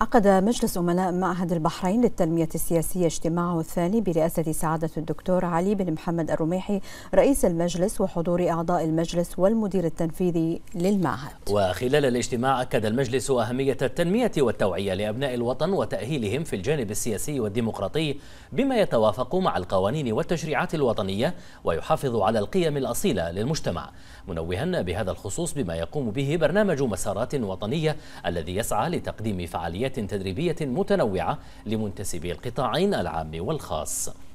عقد مجلس أمناء معهد البحرين للتنمية السياسية اجتماعه الثاني برئاسة سعادة الدكتور علي بن محمد الرميحي رئيس المجلس وحضور أعضاء المجلس والمدير التنفيذي للمعهد وخلال الاجتماع أكد المجلس أهمية التنمية والتوعية لأبناء الوطن وتأهيلهم في الجانب السياسي والديمقراطي بما يتوافق مع القوانين والتشريعات الوطنية ويحافظ على القيم الأصيلة للمجتمع منوها بهذا الخصوص بما يقوم به برنامج مسارات وطنية الذي يسعى لتقديم فعاليات تدريبية متنوعة لمنتسبي القطاعين العام والخاص